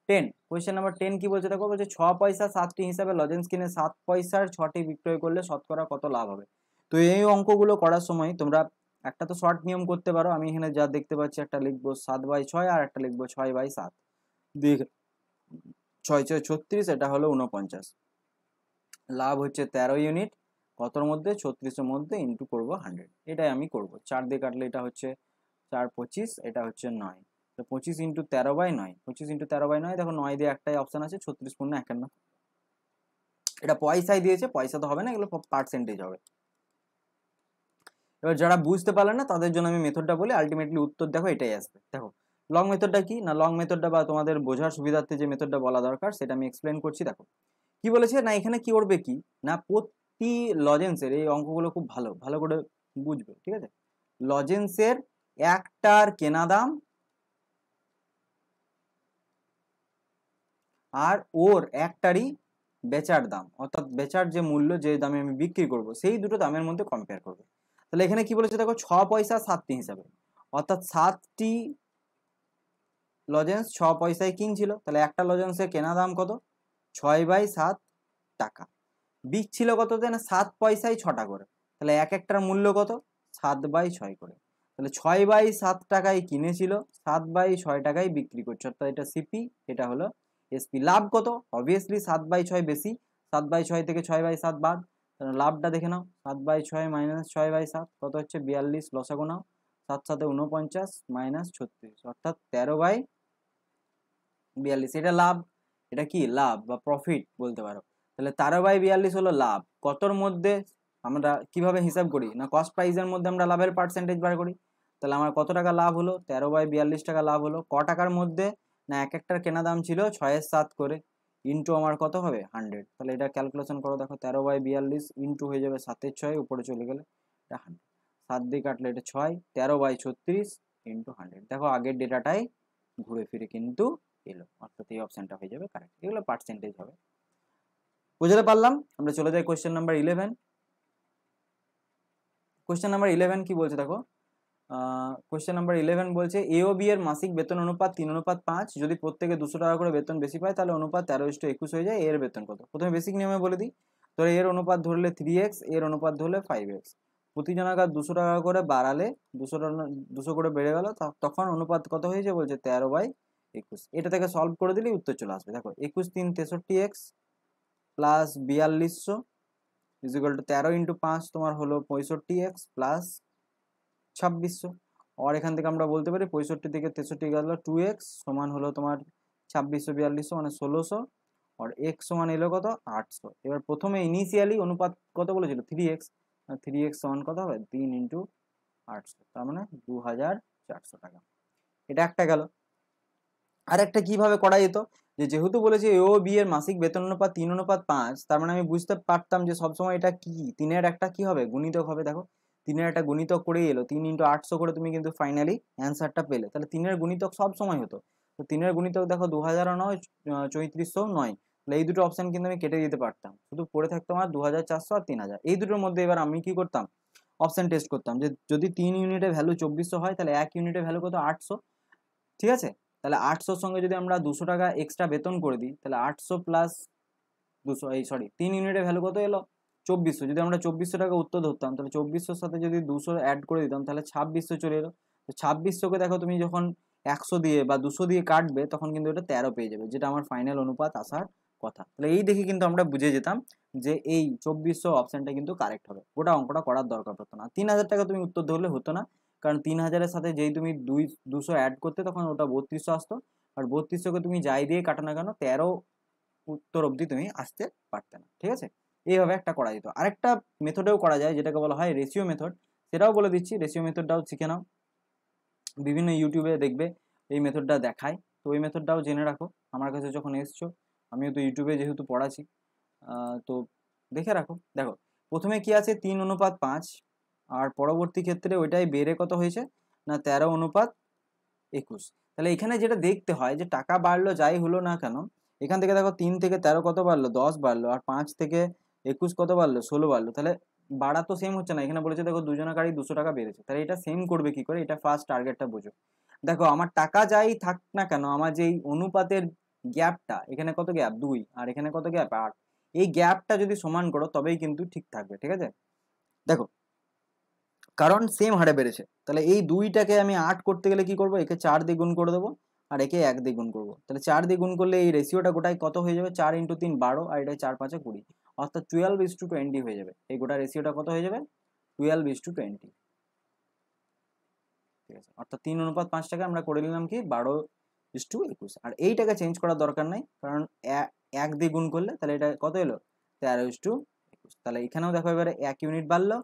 Speaker 1: ten question number ten কি বলছে দেখো বলছে ছ পয়সা সাতটি হিসাবে লজেন্স কিনে সাত পয়সার ছটি বিক্রয় করলে শতকরা কত লাভ হবে তো এই অঙ্কগুলো করার সময় তোমরা একটা তো শর্ট নিয়ম করতে পারো আমি এখানে যা দেখতে পাচ্ছি একটা লিখবো সাত বাই ছয় আর একটা লিখবো ছয় বাই সাত ছয় ছয় ছত্রিশ এটা হলো উনপঞ্চাশ লাভ হচ্ছে তেরো ইউনিট কতর মধ্যে ছত্রিশের মধ্যে ইন্টু করবো হান্ড্রেড এটাই আমি করব চার দিয়ে কাটলে এটা হচ্ছে চার পঁচিশ এটা হচ্ছে নয় তো পঁচিশ ইন্টু তেরো বাই নয় পঁচিশ ইন্টু তেরো বাই নয় দেখো নয় দিয়ে একটাই অপশান আছে ছত্রিশ পূর্ণ একান্ন এটা পয়সাই দিয়েছে পয়সা তো হবে না এগুলো পার্সেন্টেজ হবে এবার যারা বুঝতে পারলে না তাদের জন্য আমি মেথডটা বলি আলটিমেটলি উত্তর দেখো এটাই আসবে দেখো লং মেথডটা কি না লং মেথডটা বা তোমাদের বোঝার সুবিধার্থে যে মেথডটা বলা দরকার সেটা আমি এক্সপ্লেন করছি দেখো কি বলেছে না এখানে কি করবে কি না প্রতি লজেন্সের এই অঙ্কগুলো খুব ভালো ভালো করে বুঝবে ঠিক আছে লজেন্সের একটার কেনা দাম আর ওর একটারই বেচার দাম অর্থাৎ বেচার যে মূল্য যে দামে আমি বিক্রি করব সেই দুটো দামের মধ্যে কম্পেয়ার করবে তাহলে এখানে কি বলেছে দেখো ছ পয়সা সাতটি হিসাবে অর্থাৎ সাতটি লজেন্স ছ পয়সায় কিনছিল তাহলে একটা লজেন্সের কেনা দাম কত ছয় বাই সাত টাকা বিক ছিল কততে না সাত পয়সায় ছটা করে তাহলে এক একটার মূল্য কত সাত বাই ছয় করে তাহলে ছয় বাই সাত টাকায় কিনেছিল সাত বাই ছয় টাকায় বিক্রি করছে অর্থাৎ এটা সিপি এটা হলো এসপি লাভ কত অবভিয়াসলি সাত বাই ছয় বেশি সাত বাই ছয় থেকে ছয় বাই সাত বাদ লাভটা দেখে নাও সাত বাই ছয় মাইনাস ছয় বাই সাত কত হচ্ছে বিয়াল্লিশ লসাগো নাও সাত সাথে উনপঞ্চাশ মাইনাস ছত্রিশ অর্থাৎ তেরো বাই বিয়াল্লিশ এটা লাভ এটা কি লাভ বা প্রফিট বলতে পারো তাহলে তেরো বাই বিয়াল্লিশ হলো লাভ কতর মধ্যে আমরা কিভাবে হিসাব করি না কস্ট প্রাইসের মধ্যে আমরা লাভের পার্সেন্টেজ বার করি তাহলে আমার কত টাকা লাভ হলো তেরো বাই বিয়াল্লিশ টাকা লাভ হলো ক টাকার মধ্যে না এক একটার কেনা দাম ছিল ছয়ের সাত করে ইন্টু আমার কত হবে হান্ড্রেড তাহলে এটা ক্যালকুলেশন করো দেখো তেরো বাই বিয়াল্লিশ ইন্টু হয়ে যাবে সাতের ছয় উপরে চলে গেলে এটা হান্ড্রেড সাত দিয়ে কাটলে এটা ছয় তেরো বাই ছত্রিশ ইন্টু হান্ড্রেড দেখো আগের ডেটাটাই ঘুরে ফিরে কিন্তু এলো অর্থাৎ এই অপশানটা হয়ে যাবে কারেক্ট এগুলো পার্সেন্টেজ হবে বুঝতে পারলাম আমরা চলে যাই question number eleven question number eleven কি বলছে দেখো কোয়েশ্চেন নাম্বার ইলেভেন বলছে এ ও বি এর মাসিক বেতন অনুপাত তিন অনুপাত পাঁচ যদি প্রত্যেকে দুশো টাকা করে বেতন বেশি পায় তাহলে অনুপাত তেরো ইস্টু একুশ হয়ে যায় এর বেতন কত প্রথমে বেসিক নিয়মে বলে দিই ধরো এর অনুপাত ধরলে থ্রি এক্স এর অনুপাত ধরলে ফাইভ এক্স প্রতিজনাকার দুশো টাকা করে বাড়ালে দুশো টাকা দুশো করে বেড়ে গেল তখন অনুপাত কত হয়েছে বলছে তেরো বাই একুশ এটা থেকে সলভ করে দিলেই উত্তর চলে আসবে দেখো একুশ তিন তেষট্টি এক্স প্লাস বিয়াল্লিশশো ফিজিক্যাল টু তেরো ইন্টু পাঁচ তোমার হলো পঁয়ষট্টি এক্স প্লাস ছাব্বিশশো আর এখান থেকে আমরা বলতে পারি পঁয়ষট্টি থেকে তেষট্টি গেল টু এক্স সমান হলো তোমার ছাব্বিশশো বিয়াল্লিশশো মানে ষোলোশো আর এক্স সমান এলো কত আটশো এবার প্রথমে ইনিশিয়ালি অনুপাত কত বলেছিল থ্রি এক্স থ্রি এক্স সমান কত হবে তিন ইন্টু আটশো তার মানে দু হাজার চারশো টাকা এটা একটা গেল আরেকটা কিভাবে করা যেত যে যেহেতু বলেছে এ ও বি এর মাসিক বেতন অনুপাত তিন অনুপাত পাঁচ তার মানে আমি বুঝতে পারতাম যে সবসময় এটা কি তিনের একটা কি হবে গুণিতক হবে দেখো তিনের একটা গুণিতক করে এলো তিন ইন্টু আটশো করে তুমি কিন্তু ফাইনালি অ্যান্সারটা পেলে তাহলে তিনের গুণিতক সব সময় হতো তো তিনের গুণিতক দেখো দু হাজারও নয় চৈত্রিশশো নয় তাহলে এই দুটো অপশান কিন্তু আমি কেটে দিতে পারতাম শুধু পড়ে থাকতো আমার দু হাজার চারশো আর তিন হাজার এই দুটোর মধ্যে এবার আমি কি করতাম অপশান টেস্ট করতাম যে যদি তিন ইউনিটের ভ্যালু চব্বিশশো হয় তাহলে এক ইউনিটের ভ্যালু কত আটশো ঠিক আছে তাহলে আটশোর সঙ্গে যদি আমরা দুশো টাকা এক্সট্রা বেতন করে দিই তাহলে আটশো প্লাস দুশো এই সরি তিন ইউনিটের ভ্যালু কত এলো চব্বিশশো যদি আমরা চব্বিশশো টাকা উত্তর ধরতাম তাহলে চব্বিশশোর সাথে যদি দুশো অ্যাড করে দিতাম তাহলে ছাব্বিশশো চলে এলো তো ছাব্বিশশোকে দেখো তুমি যখন একশো দিয়ে বা দুশো দিয়ে কাটবে তখন কিন্তু এটা তেরো পেয়ে যাবে যেটা আমার ফাইনাল অনুপাত আসার কথা তাহলে এই দেখে কিন্তু আমরা বুঝে যেতাম যে এই চব্বিশশো অপশানটা কিন্তু কারেক্ট হবে ওটা অঙ্কটা করার দরকার পড়তো না তিন হাজার টাকা তুমি উত্তর ধরলে হতো না কারণ তিন হাজারের সাথে যেই তুমি দুই দুশো অ্যাড করতে তখন ওটা বত্রিশশো আসতো আর বত্রিশশোকে তুমি যাই দিয়ে কাটো না কেন তেরো উত্তর অবধি তুমি আসতে পারতে না ঠিক আছে এইভাবে একটা করা যেত আরেকটা মেথডেও করা যায় যেটাকে বলা হয় রেশিও মেথড সেটাও বলে দিচ্ছি রেশিও মেথডটাও শিখে নাও বিভিন্ন ইউটিউবে দেখবে এই মেথডটা দেখায় তো ওই মেথডটাও জেনে রাখো আমার কাছে যখন এসছো আমিও তো ইউটিউবে যেহেতু পড়াছি তো দেখে রাখো দেখো প্রথমে কি আছে তিন অনুপাত পাঁচ আর পরবর্তী ক্ষেত্রে ওইটাই বেড়ে কত হয়েছে না তেরো অনুপাত একুশ তাহলে এখানে যেটা দেখতে হয় যে টাকা বাড়লো যাই হলো না কেন এখান থেকে দেখো তিন থেকে তেরো কত বাড়লো দশ বাড়লো আর পাঁচ থেকে একুশ কত বাড়লো ষোলো বাড়লো তাহলে বাড়া তো সেম হচ্ছে না এখানে বলেছে দেখো দুজনা গাড়ি দুশো টাকা বেড়েছে তাহলে এটা সেম করবে কি করে এটা ফার্স্ট টার্গেটটা বোঝো দেখো আমার টাকা যাই থাক না কেন আমার যেই অনুপাতের গ্যাপটা এখানে কত গ্যাপ দুই আর এখানে কত গ্যাপ আট এই গ্যাপটা যদি সমান করো তবেই কিন্তু ঠিক থাকবে ঠিক আছে দেখো কারণ সেম হারে বেড়েছে তাহলে এই দুইটাকে আমি আট করতে গেলে কি করব একে চার দিয়ে গুণ করে দেবো আর একে এক দিয়ে গুণ করবো তাহলে চার দিয়ে গুণ করলে এই রেশিওটা গোটায় কত হয়ে যাবে চার ইন্টু তিন বারো আর এটা চার পাঁচে কুড়ি অর্থাৎ টুয়েলভ ইস টু টোয়েন্টি হয়ে যাবে এই গোটা রেশিওটা কত হয়ে যাবে টুয়েলভ ইস টু টোয়েন্টি ঠিক আছে অর্থাৎ তিন অনুপাত পাঁচটাকে আমরা করে নিলাম কি বারো ইস টু একুশ আর এইটাকে চেঞ্জ করার দরকার নাই কারণ এক দিয়ে গুণ করলে তাহলে এটা কত এলো তেরো ইস টু একুশ তাহলে এখানেও দেখো এবারে এক ইউনিট বাড়লো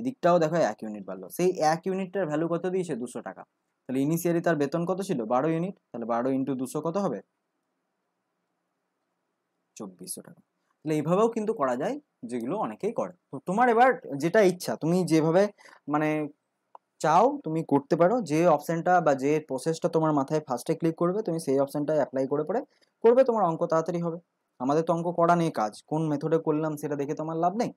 Speaker 1: এদিকটাও দেখো এক ইউনিট বাড়লো সেই এক ইউনিটটার ভ্যালু কত দিয়েছে দুশো টাকা তাহলে ইনিশিয়ালি তার বেতন কত ছিল বারো ইউনিট তাহলে বারো ইন্টু দুশো কত হবে চব্বিশশো টাকা তাহলে এইভাবেও কিন্তু করা যায় যেগুলো অনেকেই করে তো তোমার এবার যেটা ইচ্ছা তুমি যেভাবে মানে চাও তুমি করতে পারো যে অপশানটা বা যে প্রসেসটা তোমার মাথায় ফার্স্টে ক্লিক করবে তুমি সেই অপশানটা অ্যাপ্লাই করে পরে করবে তোমার অঙ্ক তাড়াতাড়ি হবে আমাদের তো অঙ্ক করা নেই কাজ কোন মেথডে করলাম সেটা দেখে তোমার লাভ নেই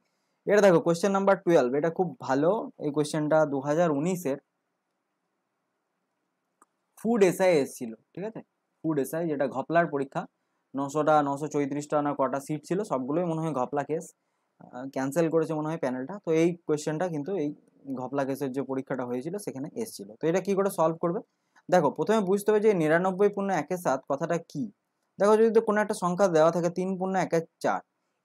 Speaker 1: এটা দেখো কোয়েশ্চেন নাম্বার টুয়েলভ এটা খুব ভালো এই কোয়েশ্চেনটা দু হাজার উনিশের ফুড এসআই এসেছিল ঠিক আছে ফুড এসআই যেটা ঘপলার পরীক্ষা নশোটা নশো চৌত্রিশটা না কটা সিট ছিল সবগুলোই মনে হয় ঘপলা কেস ক্যান্সেল করেছে মনে হয় প্যানেলটা তো এই কোয়েশ্চেনটা কিন্তু এই ঘপলা কেসের যে পরীক্ষাটা হয়েছিল সেখানে এসেছিল তো এটা কি করে সলভ করবে দেখো প্রথমে বুঝতে হবে যে নিরানব্বই পূর্ণ একের সাত কথাটা কি দেখো যদি কোনো একটা সংখ্যা দেওয়া থাকে তিন পূর্ণ একের চার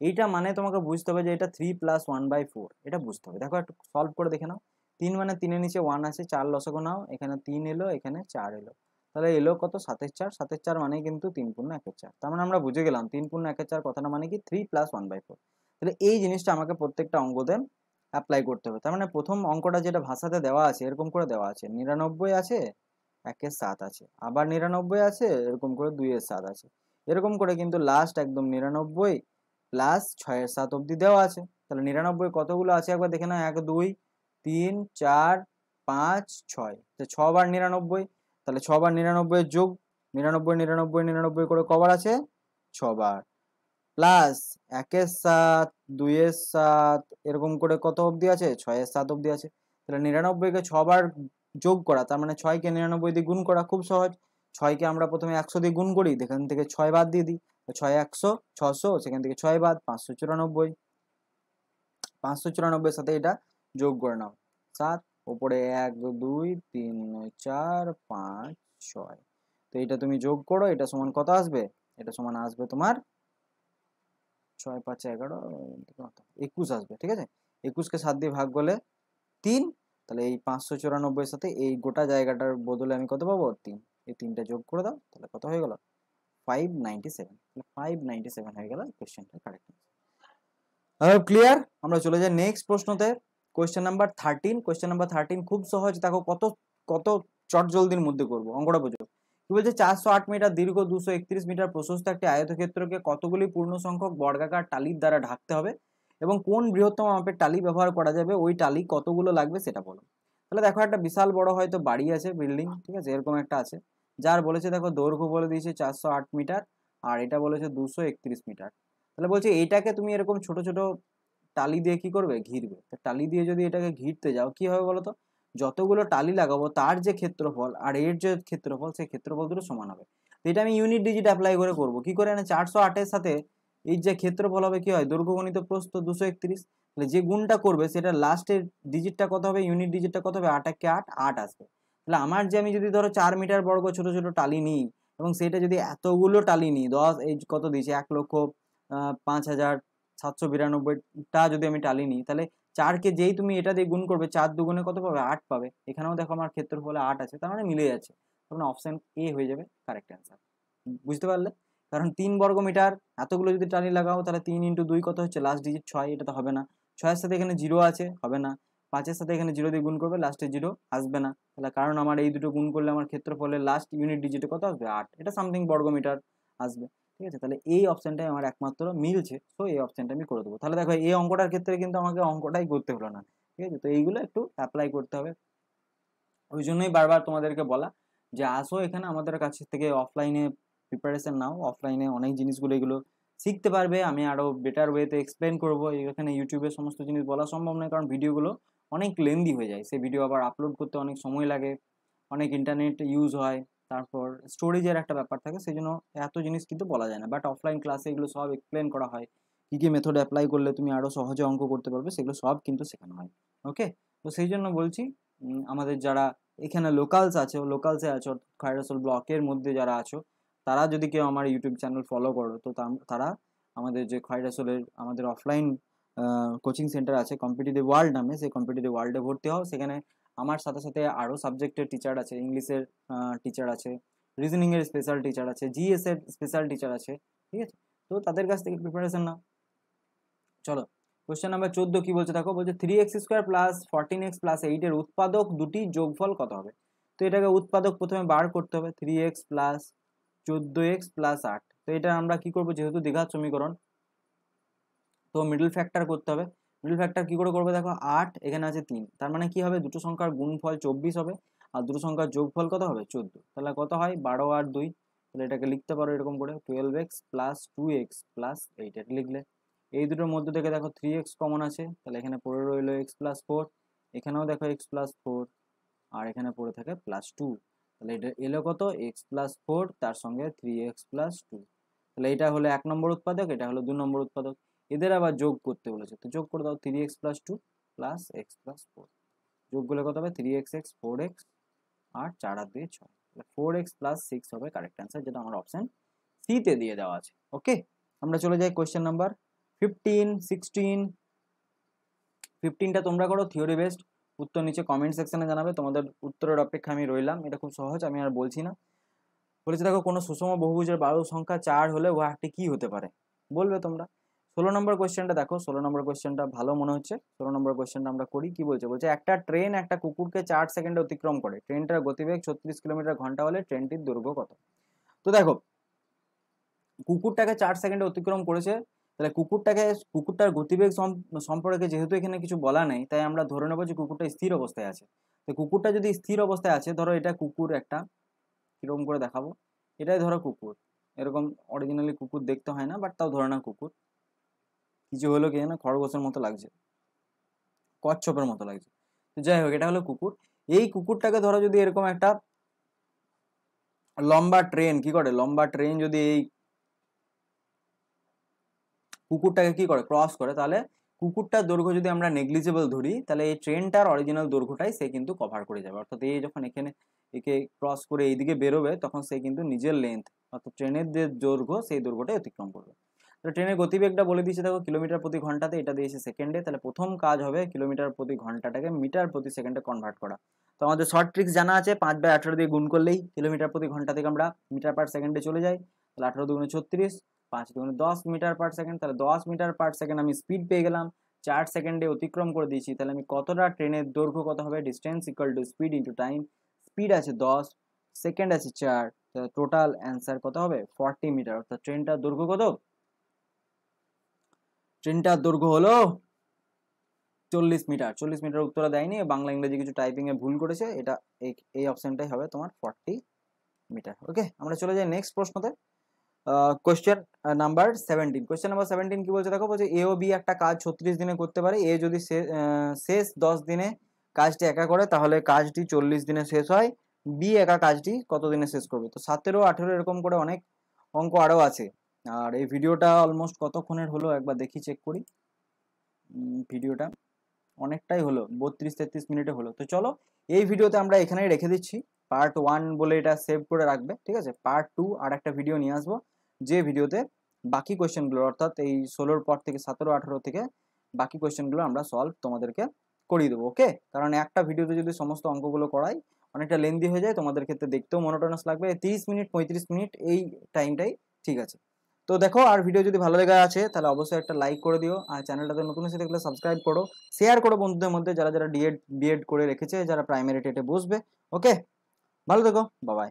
Speaker 1: এইটা মানে তোমাকে বুঝতে হবে যে এটা three plus one by four এটা বুঝতে হবে দেখো একটু সলভ করে দেখে নাও তিন মানে তিনের নিচে ওয়ান আছে চার লসক নাও এখানে তিন এলো এখানে চার এলো তাহলে এলো কত সাতের চার সাতের চার মানে কিন্তু তিন পূর্ণ একের চার তার মানে আমরা বুঝে গেলাম তিন পূর্ণ একের চার কথাটা মানে কি three plus one by four তাহলে এই জিনিসটা আমাকে প্রত্যেকটা দেন অ্যাপ্লাই করতে হবে তার মানে প্রথম অঙ্কটা যেটা ভাষাতে দেওয়া আছে এরকম করে দেওয়া আছে নিরানব্বই আছে একের সাত আছে আবার নিরানব্বই আছে এরকম করে দুইয়ের সাত আছে এরকম করে কিন্তু লাস্ট একদম নিরানব্বই প্লাস ছয়ের সাত অবধি দেওয়া আছে তাহলে নিরানব্বই কতগুলো আছে একবার দেখে না এক দুই তিন চার পাঁচ ছয় ছবার নিরানব্বই তাহলে ছবার নিরানব্বইয়ের যোগ নিরানব্বই নিরানব্বই নিরানব্বই করে কবার আছে ছবার প্লাস একের সাত দুইয়ের সাত এরকম করে কত অবধি আছে ছয়ের সাত অবধি আছে তাহলে নিরানব্বইকে ছবার যোগ করা তার মানে ছয়কে নিরানব্বই দিয়ে গুণ করা খুব সহজ ছয়কে আমরা প্রথমে একশো দিয়ে গুণ করি যেখান থেকে ছয় বাদ দিয়ে দিই ছয় একশো ছশো সেখান থেকে ছয় বাদ পাঁচশো চুরানব্বই পাঁচশো চুরানব্বইয়ের সাথে এটা যোগ করে নাও সাত ওপরে এক দুই তিন চার পাঁচ ছয় তো এটা তুমি যোগ করো এটা সমান কত আসবে এটা সমান আসবে তোমার ছয় পাঁচ এগারো একুশ আসবে ঠিক আছে একুশকে সাত দিয়ে ভাগ করলে তিন তাহলে এই পাঁচশো চুরানব্বই সাথে এই গোটা জায়গাটার বদলে আমি কত পাবো তিন এই তিনটা যোগ করে দাও তাহলে কত হয়ে গেলো ফাইভ ক্লিয়ার আমরা চলে যাই নেক্সট প্রশ্নতে question number thirteen question number thirteen খুব সহজ দেখো কত কত চটজলদির মধ্যে করবো অঙ্কটা বোঝো কি বলছে চারশো আট মিটার দীর্ঘ দুশো একত্রিশ মিটার প্রশস্ত একটি আয়তক্ষেত্রকে কতগুলি পূর্ণ সংখ্যক বর্গাকার টালির দ্বারা ঢাকতে হবে এবং কোন বৃহত্তম মাপের টালি ব্যবহার করা যাবে ওই টালি কতগুলো লাগবে সেটা বলো তাহলে দেখো একটা বিশাল বড় হয়তো বাড়ি আছে বিল্ডিং ঠিক আছে এরকম একটা আছে যার বলেছে দেখো দৈর্ঘ্য বলে দিয়েছে চারশো আট মিটার আর এটা বলেছে দুশো একত্রিশ মিটার তাহলে বলছে এটাকে তুমি এরকম ছোট ছোট টালি দিয়ে কি করবে ঘিরবে টালি দিয়ে যদি এটাকে ঘিরতে যাও কি হবে বলো তো যতগুলো টালি লাগাবো তার যে ক্ষেত্রফল আর এর যে ক্ষেত্রফল সেই ক্ষেত্রফল দুটো সমান হবে তো এটা আমি ইউনিট ডিজিট অ্যাপ্লাই করে করব কি করে না চারশো আটের সাথে এর যে ক্ষেত্রফল হবে কি হয় দৈর্ঘ্যগণিত প্রস্ত দুশো একত্রিশ তাহলে যে গুণটা করবে সেটা লাস্টের ডিজিটটা কত হবে ইউনিট ডিজিটটা কত হবে আট একে আট আট আসবে তাহলে আমার যে আমি যদি ধরো চার মিটার বর্গ ছোট ছোট টালি নিই এবং সেটা যদি এতগুলো টালি নিই দশ এই কত দিয়েছি এক লক্ষ পাঁচ হাজার সাতশো বিরানব্বইটা যদি আমি টালি নিই তাহলে চারকে যেই তুমি এটা দিয়ে গুণ করবে চার দুগুণে কত পাবে আট পাবে এখানেও দেখো আমার ক্ষেত্রফলে আট আছে তার মানে মিলে যাচ্ছে তখন অপশান এ হয়ে যাবে কারেক্ট অ্যান্সার বুঝতে পারলে কারণ তিন বর্গ মিটার এতগুলো যদি টালি লাগাও তাহলে তিন ইন্টু দুই কত হচ্ছে লাস্ট ডিজিট ছয় এটা তো হবে না ছয়ের সাথে এখানে জিরো আছে হবে না পাঁচের সাথে এখানে জিরো দিয়ে গুণ করবে লাস্টে জিরো আসবে না তাহলে কারণ আমার এই দুটো গুণ করলে আমার ক্ষেত্রফলের লাস্ট ইউনিট ডিজিটে কত আসবে আট এটা সামথিং বর্গমিটার আসবে ঠিক আছে তাহলে এই অপশানটাই আমার একমাত্র মিলছে সো এই অপশানটা আমি করে দেবো তাহলে দেখো এই অঙ্কটার ক্ষেত্রে কিন্তু আমাকে অঙ্কটাই করতে হলো না ঠিক আছে তো এইগুলো একটু অ্যাপ্লাই করতে হবে ওই জন্যই বারবার তোমাদেরকে বলা যে আসো এখানে আমাদের কাছ থেকে অফলাইনে প্রিপারেশান নাও অফলাইনে অনেক জিনিসগুলো এগুলো শিখতে পারবে আমি আরও বেটার ওয়েতে এক্সপ্লেন করবো এখানে ইউটিউবে সমস্ত জিনিস বলা সম্ভব নয় কারণ ভিডিওগুলো অনেক লেন্দি হয়ে যায় সে ভিডিও আবার আপলোড করতে অনেক সময় লাগে অনেক ইন্টারনেট ইউজ হয় তারপর স্টোরেজের একটা ব্যাপার থাকে সেই জন্য এত জিনিস কিন্তু বলা যায় না বাট অফলাইন ক্লাসে এগুলো সব এক্সপ্লেন করা হয় কী কী মেথড অ্যাপ্লাই করলে তুমি আরও সহজে অঙ্ক করতে পারবে সেগুলো সব কিন্তু শেখানো হয় ওকে তো সেই জন্য বলছি আমাদের যারা এখানে লোকালস আছে লোকালসে আছো খায়রাসোল ব্লকের মধ্যে যারা আছো তারা যদি কেউ আমার ইউটিউব চ্যানেল ফলো করো তো তারা আমাদের যে খয়রাসোলের আমাদের অফলাইন কোচিং সেন্টার আছে কম্পিটিটিভ ওয়ার্ল্ড নামে সেই কম্পিটিটিভ ওয়ার্ল্ডে ভর্তি হও সেখানে আমার সাথে সাথে আরও সাবজেক্টের টিচার আছে ইংলিশের টিচার আছে রিজনিংয়ের স্পেশাল টিচার আছে জিএসের স্পেশাল টিচার আছে ঠিক আছে তো তাদের কাছ থেকে প্রিপারেশান না চলো কোয়েশ্চেন নাম্বার চোদ্দো কী বলছে দেখো বলছে three x square plus fourteen x plus এইটের উৎপাদক দুটি যোগফল কত হবে তো এটাকে উৎপাদক প্রথমে বার করতে হবে থ্রি এক্স প্লাস চোদ্দো এক্স প্লাস আট তো এটা আমরা কী করবো যেহেতু দীঘার সমীকরণ তো মিডল ফ্যাক্টর করতে হবে মিডল ফ্যাক্টর কী করে করবে দেখো আট এখানে আছে তিন তার মানে কি হবে দুটো সংখ্যার গুণফল চব্বিশ হবে আর দুটো সংখ্যার যোগফল কত হবে চোদ্দো তাহলে কত হয় বারো আর দুই তাহলে এটাকে লিখতে পারো এরকম করে twelve x plus two x plus eight এটা লিখলে এই দুটোর মধ্যে থেকে দেখো থ্রি এক্স কমন আছে তাহলে এখানে পড়ে রইলো এক্স প্লাস ফোর এখানেও দেখো এক্স প্লাস ফোর আর এখানে পড়ে থাকে প্লাস টু তাহলে এটা এলো কত এক্স প্লাস ফোর তার সঙ্গে থ্রি এক্স প্লাস টু তাহলে এটা হলো এক নম্বর উৎপাদক এটা হলো দু নম্বর উৎপাদক এদের আবার যোগ করতে বলেছে তো যোগ করে দাও three x plus two plus x plus four যোগ করলে কত হবে three x x four x আর চার আর দুই ছয় ফোর এক্স প্লাস সিক্স হবে কারেক্ট অ্যান্সার যেটা আমার অপশান সিতে দিয়ে দেওয়া আছে ওকে আমরা চলে যাই কোয়েশ্চেন নাম্বার ফিফটিন সিক্সটিন ফিফটিনটা তোমরা করো থিওরি বেসড উত্তর নিচে কমেন্ট সেকশনে জানাবে তোমাদের উত্তরের অপেক্ষা আমি রইলাম এটা খুব সহজ আমি আর বলছি না বলেছে দেখো কোনো সুষম বহুভুজের বারো সংখ্যা চার হলে উহাটি কি হতে পারে বলবে তোমরা ষোলো নম্বর কোয়েশ্চেনটা দেখো ষোলো নম্বর কোয়েশ্চেনটা ভালো মনে হচ্ছে ষোলো নম্বর কোয়েশ্চেনটা আমরা করি কি বলছে বলছে একটা ট্রেন একটা কুকুরকে চার সেকেন্ডে অতিক্রম করে ট্রেনটার গতিবেগ ছত্রিশ কিলোমিটার ঘন্টা হলে ট্রেনটির দৈর্ঘ্য কত তো দেখো কুকুরটাকে চার সেকেন্ডে অতিক্রম করেছে তাহলে কুকুরটাকে কুকুরটার গতিবেগ সম্পর্কে যেহেতু এখানে কিছু বলা নেই তাই আমরা ধরে নেবো যে কুকুরটা স্থির অবস্থায় আছে তো কুকুরটা যদি স্থির অবস্থায় আছে ধরো এটা কুকুর একটা কীরকম করে দেখাবো এটাই ধরো কুকুর এরকম অরিজিনালি কুকুর দেখতে হয় না বাট তাও ধরে না কুকুর কিছু হলো কি না খরগোশের মতো লাগছে কচ্ছপের মতো লাগছে তো যাই হোক এটা হলো কুকুর এই কুকুরটাকে ধরো যদি এরকম একটা লম্বা ট্রেন কি করে লম্বা ট্রেন যদি এই কুকুরটাকে কি করে ক্রস করে তাহলে কুকুরটার দৈর্ঘ্য যদি আমরা নেগলিজেবল ধরি তাহলে এই ট্রেনটার অরিজিনাল দৈর্ঘ্যটাই সে কিন্তু কভার করে যাবে অর্থাৎ এই যখন এখানে একে ক্রস করে এইদিকে বেরোবে তখন সে কিন্তু নিজের লেন্থ অর্থাৎ ট্রেনের যে দৈর্ঘ্য সেই দৈর্ঘ্যটাই অতিক্রম করবে তাহলে ট্রেনের গতিবেগটা বলে দিয়েছে দেখো কিলোমিটার প্রতি ঘন্টাতে এটা দিয়েছে সেকেন্ডে তাহলে প্রথম কাজ হবে কিলোমিটার প্রতি ঘন্টাটাকে মিটার প্রতি সেকেন্ডে কনভার্ট করা তো আমাদের শর্ট ট্রিক্স জানা আছে পাঁচ বাই আঠেরো দিয়ে গুণ করলেই কিলোমিটার প্রতি ঘন্টা থেকে আমরা মিটার পার সেকেন্ডে চলে যাই তাহলে আঠেরো দুগুণে ছত্রিশ পাঁচ দুগুণে দশ মিটার পার সেকেন্ড তাহলে দশ মিটার পার সেকেন্ড আমি স্পিড পেয়ে গেলাম চার সেকেন্ডে অতিক্রম করে দিয়েছি তাহলে আমি কতটা ট্রেনের দৈর্ঘ্য কত হবে distance equal to speed into time speed আছে দশ সেকেন্ড আছে চার টোটাল অ্যান্সার কত হবে ফর্টি মিটার অর্থাৎ ট্রেনটার দৈর্ঘ্য কত ট্রেনটার দৈর্ঘ্য হলো চল্লিশ মিটার চল্লিশ মিটার উত্তরা দেয়নি বাংলা ইংরেজি কিছু টাইপিংয়ে ভুল করেছে এটা এই অপশানটাই হবে তোমার ফর্টি মিটার ওকে আমরা চলে যাই নেক্সট প্রশ্নতে question number seventeen question number seventeen কি বলছে দেখো বলছে এ ও বি একটা কাজ ছত্রিশ দিনে করতে পারে এ যদি শেষ দশ দিনে কাজটি একা করে তাহলে কাজটি চল্লিশ দিনে শেষ হয় বি একা কাজটি কত দিনে শেষ করবে তো সতেরো আঠেরো এরকম করে অনেক অঙ্ক আরও আছে আর এই ভিডিওটা অলমোস্ট কতক্ষণের হলো একবার দেখি চেক করি ভিডিওটা অনেকটাই হলো বত্রিশ তেত্রিশ মিনিটে হলো তো চলো এই ভিডিওতে আমরা এখানেই রেখে দিচ্ছি পার্ট ওয়ান বলে এটা সেভ করে রাখবে ঠিক আছে পার্ট টু আর একটা ভিডিও নিয়ে আসবো যে ভিডিওতে বাকি কোয়েশ্চেনগুলো অর্থাৎ এই ষোলোর পর থেকে সতেরো আঠেরো থেকে বাকি কোয়েশ্চেনগুলো আমরা সলভ তোমাদেরকে করিয়ে দেবো ওকে কারণ একটা ভিডিওতে যদি সমস্ত অঙ্কগুলো করাই অনেকটা লেন্দি হয়ে যায় তোমাদের ক্ষেত্রে দেখতেও মনোটনাস লাগবে তিরিশ মিনিট পঁয়ত্রিশ মিনিট এই টাইমটাই ঠিক আছে তো দেখো আর ভিডিও যদি ভালো লেগে আছে তাহলে অবশ্যই একটা লাইক করে দিও আর চ্যানেলটাতে নতুন এসে দেখলে সাবস্ক্রাইব করো শেয়ার করো বন্ধুদের মধ্যে যারা যারা ডিএড বিএড করে রেখেছে যারা প্রাইমারি টেটে বসবে ওকে ভালো থেকো বাবাই